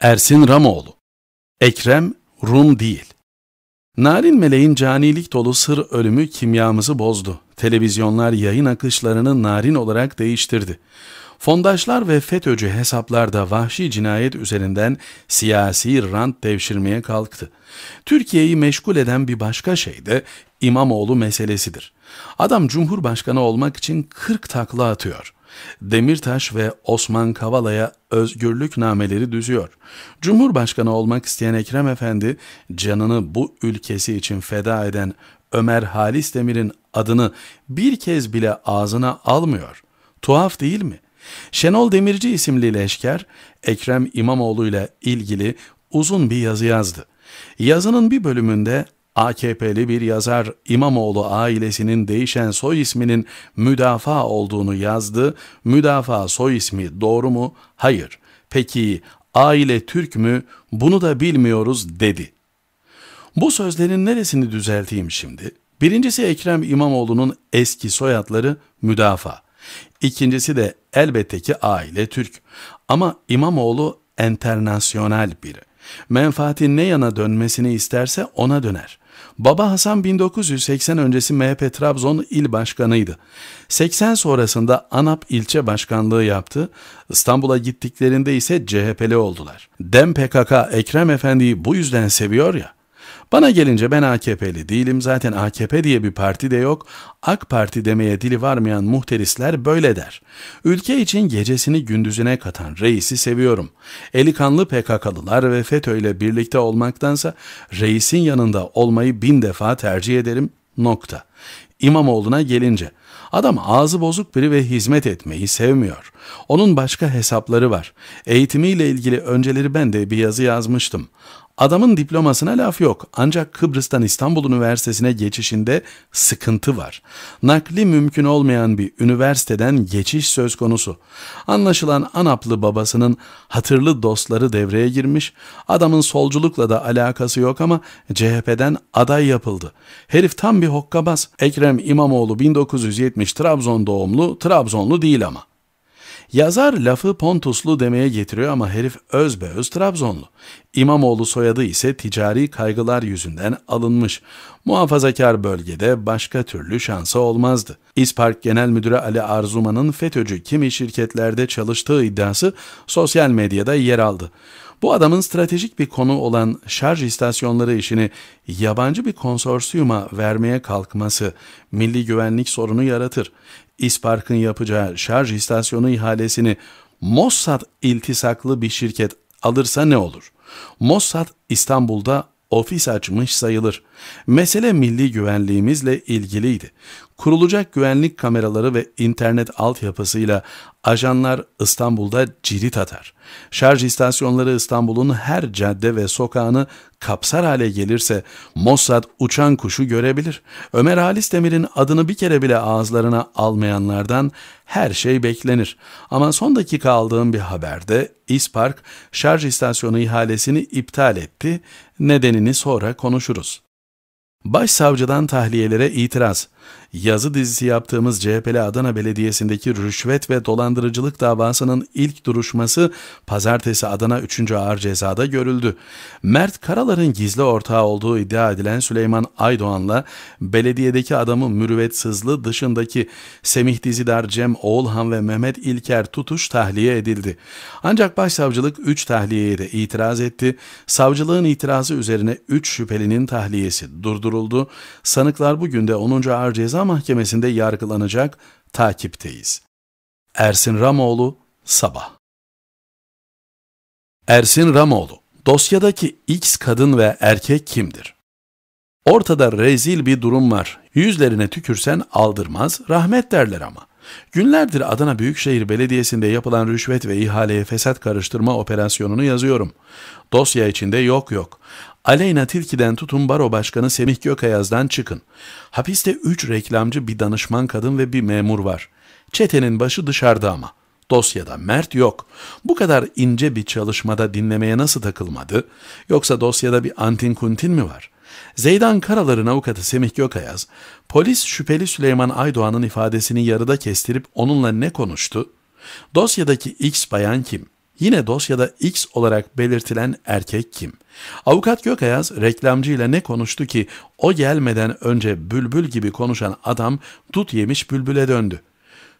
Ersin Ramoğlu, Ekrem Rum değil. Narin Meleğin canilik dolu sır ölümü kimyamızı bozdu. Televizyonlar yayın akışlarını narin olarak değiştirdi. Fondaşlar ve FETÖ'cü hesaplarda vahşi cinayet üzerinden siyasi rant devşirmeye kalktı. Türkiye'yi meşgul eden bir başka şey de İmamoğlu meselesidir. Adam Cumhurbaşkanı olmak için 40 takla atıyor. Demirtaş ve Osman Kavala'ya özgürlük nameleri düzüyor. Cumhurbaşkanı olmak isteyen Ekrem Efendi canını bu ülkesi için feda eden Ömer Halis Demir'in adını bir kez bile ağzına almıyor. Tuhaf değil mi? Şenol Demirci isimli leşker Ekrem İmamoğlu ile ilgili uzun bir yazı yazdı. Yazının bir bölümünde AKP'li bir yazar İmamoğlu ailesinin değişen soy isminin müdafaa olduğunu yazdı. Müdafaa soy ismi doğru mu? Hayır. Peki aile Türk mü? Bunu da bilmiyoruz dedi. Bu sözlerin neresini düzelteyim şimdi? Birincisi Ekrem İmamoğlu'nun eski soyadları müdafaa. İkincisi de elbette ki aile Türk. Ama İmamoğlu enternasyonel biri. Menfaatin ne yana dönmesini isterse ona döner. Baba Hasan 1980 öncesi MHP Trabzon il başkanıydı. 80 sonrasında ANAP ilçe başkanlığı yaptı. İstanbul'a gittiklerinde ise CHP'li oldular. Dem PKK Ekrem Efendi'yi bu yüzden seviyor ya. Bana gelince ben AKP'li değilim. Zaten AKP diye bir parti de yok. AK Parti demeye dili varmayan muhterisler böyle der. Ülke için gecesini gündüzüne katan reisi seviyorum. Eli kanlı PKK'lılar ve FETÖ ile birlikte olmaktansa reisin yanında olmayı bin defa tercih ederim. Nokta. İmamoğlu'na gelince adam ağzı bozuk biri ve hizmet etmeyi sevmiyor. Onun başka hesapları var. Eğitimiyle ilgili önceleri ben de bir yazı yazmıştım. Adamın diplomasına laf yok ancak Kıbrıs'tan İstanbul Üniversitesi'ne geçişinde sıkıntı var. Nakli mümkün olmayan bir üniversiteden geçiş söz konusu. Anlaşılan Anaplı babasının hatırlı dostları devreye girmiş, adamın solculukla da alakası yok ama CHP'den aday yapıldı. Herif tam bir hokkabaz. Ekrem İmamoğlu 1970 Trabzon doğumlu, Trabzonlu değil ama. Yazar lafı Pontuslu demeye getiriyor ama herif öz Trabzonlu. İmamoğlu soyadı ise ticari kaygılar yüzünden alınmış. Muhafazakar bölgede başka türlü şansa olmazdı. İspark Genel Müdürü Ali Arzuman'ın FETÖ'cü kimi şirketlerde çalıştığı iddiası sosyal medyada yer aldı. Bu adamın stratejik bir konu olan şarj istasyonları işini yabancı bir konsorsiyuma vermeye kalkması milli güvenlik sorunu yaratır. İspark'ın yapacağı şarj istasyonu ihalesini Mossad iltisaklı bir şirket alırsa ne olur? Mossad İstanbul'da ofis açmış sayılır. Mesele milli güvenliğimizle ilgiliydi. Kurulacak güvenlik kameraları ve internet altyapısıyla ajanlar İstanbul'da cirit atar. Şarj istasyonları İstanbul'un her cadde ve sokağını kapsar hale gelirse Mossad uçan kuşu görebilir. Ömer Halis Demir'in adını bir kere bile ağızlarına almayanlardan her şey beklenir. Ama son dakika aldığım bir haberde İspark şarj istasyonu ihalesini iptal etti. Nedenini sonra konuşuruz. Başsavcıdan tahliyelere itiraz. Yazı dizisi yaptığımız CHP'li Adana Belediyesi'ndeki rüşvet ve dolandırıcılık davasının ilk duruşması pazartesi Adana 3. Ağır Ceza'da görüldü. Mert Karalar'ın gizli ortağı olduğu iddia edilen Süleyman Aydoğan'la belediyedeki adamı Mürüvvet Sızlı dışındaki Semih Dizidar, Cem Oğulhan ve Mehmet İlker Tutuş tahliye edildi. Ancak başsavcılık 3 tahliyeye de itiraz etti. Savcılığın itirazı üzerine 3 şüphelinin tahliyesi durdu durduruldu. Sanıklar bugün de 10. Ağır Ceza Mahkemesi'nde yargılanacak. Takipteyiz. Ersin Ramoğlu, Sabah Ersin Ramoğlu, dosyadaki X kadın ve erkek kimdir? Ortada rezil bir durum var. Yüzlerine tükürsen aldırmaz, rahmet derler ama. Günlerdir Adana Büyükşehir Belediyesi'nde yapılan rüşvet ve ihaleye fesat karıştırma operasyonunu yazıyorum. Dosya içinde yok yok. Aleyna Tilki'den tutun baro başkanı Semih Gökayaz'dan çıkın. Hapiste üç reklamcı, bir danışman kadın ve bir memur var. Çetenin başı dışarıda ama. Dosyada Mert yok. Bu kadar ince bir çalışmada dinlemeye nasıl takılmadı? Yoksa dosyada bir antin kuntin mi var? Zeydan Karalar'ın avukatı Semih Gökayaz, polis şüpheli Süleyman Aydoğan'ın ifadesini yarıda kestirip onunla ne konuştu? Dosyadaki X bayan kim? Yine dosyada X olarak belirtilen erkek kim? Avukat Gökayaz reklamcıyla ne konuştu ki o gelmeden önce bülbül gibi konuşan adam tut yemiş bülbüle döndü.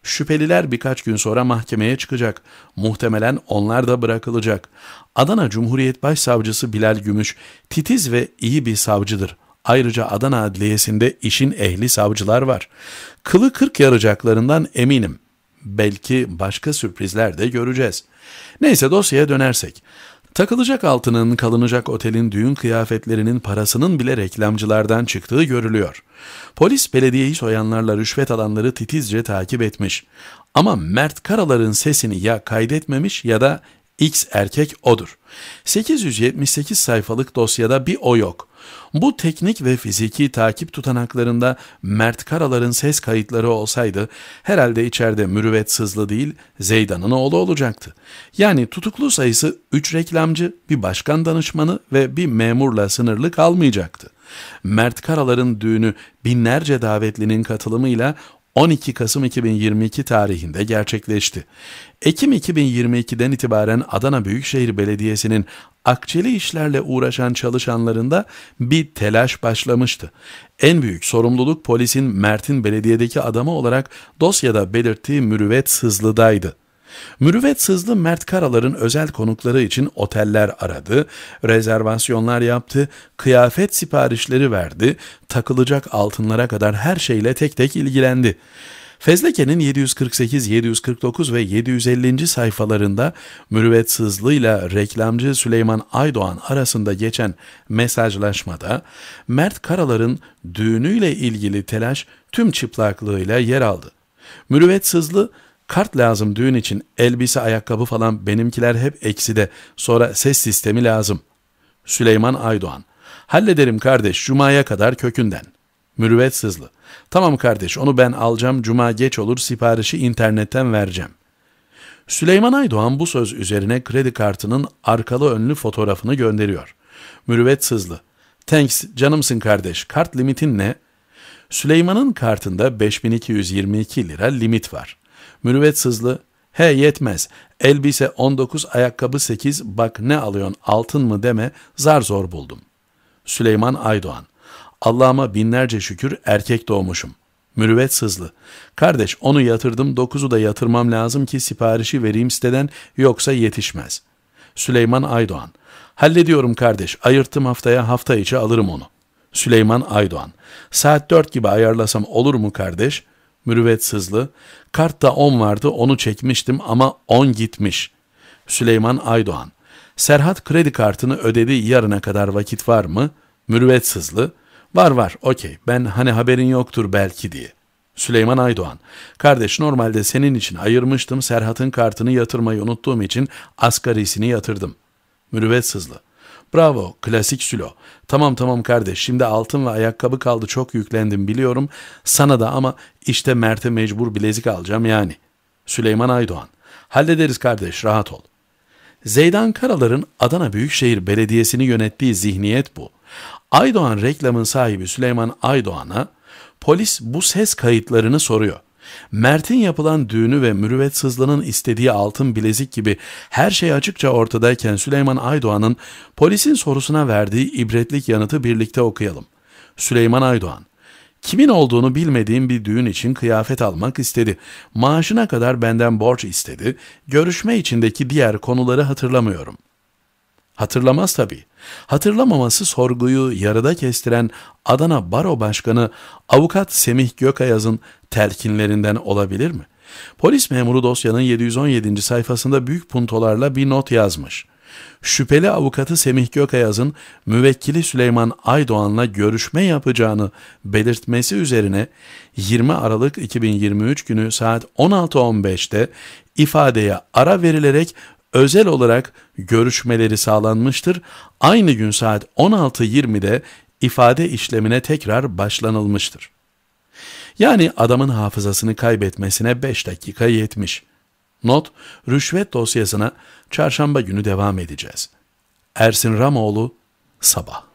Şüpheliler birkaç gün sonra mahkemeye çıkacak. Muhtemelen onlar da bırakılacak. Adana Cumhuriyet Başsavcısı Bilal Gümüş titiz ve iyi bir savcıdır. Ayrıca Adana Adliyesi'nde işin ehli savcılar var. Kılı kırk yaracaklarından eminim.'' Belki başka sürprizler de göreceğiz. Neyse dosyaya dönersek. Takılacak altının, kalınacak otelin, düğün kıyafetlerinin parasının bile reklamcılardan çıktığı görülüyor. Polis belediyeyi soyanlarla rüşvet alanları titizce takip etmiş. Ama Mert Karalar'ın sesini ya kaydetmemiş ya da X erkek odur. 878 sayfalık dosyada bir o yok. Bu teknik ve fiziki takip tutanaklarında Mert Karalar'ın ses kayıtları olsaydı herhalde içeride mürüvvet sızlı değil Zeydan'ın oğlu olacaktı. Yani tutuklu sayısı 3 reklamcı, bir başkan danışmanı ve bir memurla sınırlı kalmayacaktı. Mert Karalar'ın düğünü binlerce davetlinin katılımıyla 12 Kasım 2022 tarihinde gerçekleşti. Ekim 2022'den itibaren Adana Büyükşehir Belediyesi'nin akçeli işlerle uğraşan çalışanlarında bir telaş başlamıştı. En büyük sorumluluk polisin Mert'in belediyedeki adamı olarak dosyada belirttiği Mürüvvet Sızlı'daydı. Mürüvvet Sızlı Mert Karalar'ın özel konukları için oteller aradı, rezervasyonlar yaptı, kıyafet siparişleri verdi, takılacak altınlara kadar her şeyle tek tek ilgilendi. Fezleke'nin 748, 749 ve 750. sayfalarında Mürüvvet Sızlı ile reklamcı Süleyman Aydoğan arasında geçen mesajlaşmada Mert Karalar'ın düğünüyle ilgili telaş tüm çıplaklığıyla yer aldı. Mürüvvet Sızlı Kart lazım düğün için. Elbise, ayakkabı falan benimkiler hep ekside. Sonra ses sistemi lazım. Süleyman Aydoğan. Hallederim kardeş cumaya kadar kökünden. Mürüvvet Sızlı. Tamam kardeş onu ben alacağım cuma geç olur siparişi internetten vereceğim. Süleyman Aydoğan bu söz üzerine kredi kartının arkalı önlü fotoğrafını gönderiyor. Mürüvvet Sızlı. Thanks canımsın kardeş kart limitin ne? Süleyman'ın kartında 5222 lira limit var. Mürüvvet Sızlı, he yetmez, elbise 19, ayakkabı 8, bak ne alıyorsun altın mı deme, zar zor buldum. Süleyman Aydoğan, Allah'ıma binlerce şükür erkek doğmuşum. Mürüvvet Sızlı, kardeş onu yatırdım 9'u da yatırmam lazım ki siparişi vereyim siteden yoksa yetişmez. Süleyman Aydoğan, hallediyorum kardeş ayırttım haftaya hafta içi alırım onu. Süleyman Aydoğan. Saat 4 gibi ayarlasam olur mu kardeş? Mürüvvet Sızlı. Kartta 10 vardı onu çekmiştim ama 10 gitmiş. Süleyman Aydoğan. Serhat kredi kartını ödedi yarına kadar vakit var mı? Mürüvvet Sızlı. Var var okey ben hani haberin yoktur belki diye. Süleyman Aydoğan. Kardeş normalde senin için ayırmıştım Serhat'ın kartını yatırmayı unuttuğum için asgarisini yatırdım. Mürüvvet Sızlı. Bravo, klasik Sülo. Tamam tamam kardeş, şimdi altın ve ayakkabı kaldı çok yüklendim biliyorum. Sana da ama işte Mert'e mecbur bilezik alacağım yani. Süleyman Aydoğan. Hallederiz kardeş, rahat ol. Zeydan Karalar'ın Adana Büyükşehir Belediyesi'ni yönettiği zihniyet bu. Aydoğan reklamın sahibi Süleyman Aydoğan'a polis bu ses kayıtlarını soruyor. Mert'in yapılan düğünü ve Mürüvvet Sızlı'nın istediği altın bilezik gibi her şey açıkça ortadayken Süleyman Aydoğan'ın polisin sorusuna verdiği ibretlik yanıtı birlikte okuyalım. Süleyman Aydoğan Kimin olduğunu bilmediğim bir düğün için kıyafet almak istedi. Maaşına kadar benden borç istedi. Görüşme içindeki diğer konuları hatırlamıyorum.'' Hatırlamaz tabi. Hatırlamaması sorguyu yarıda kestiren Adana Baro Başkanı Avukat Semih Gökayaz'ın telkinlerinden olabilir mi? Polis memuru dosyanın 717. sayfasında büyük puntolarla bir not yazmış. Şüpheli avukatı Semih Gökayaz'ın müvekkili Süleyman Aydoğan'la görüşme yapacağını belirtmesi üzerine 20 Aralık 2023 günü saat 16.15'te ifadeye ara verilerek özel olarak görüşmeleri sağlanmıştır. Aynı gün saat 16.20'de ifade işlemine tekrar başlanılmıştır. Yani adamın hafızasını kaybetmesine 5 dakika yetmiş. Not, rüşvet dosyasına çarşamba günü devam edeceğiz. Ersin Ramoğlu, Sabah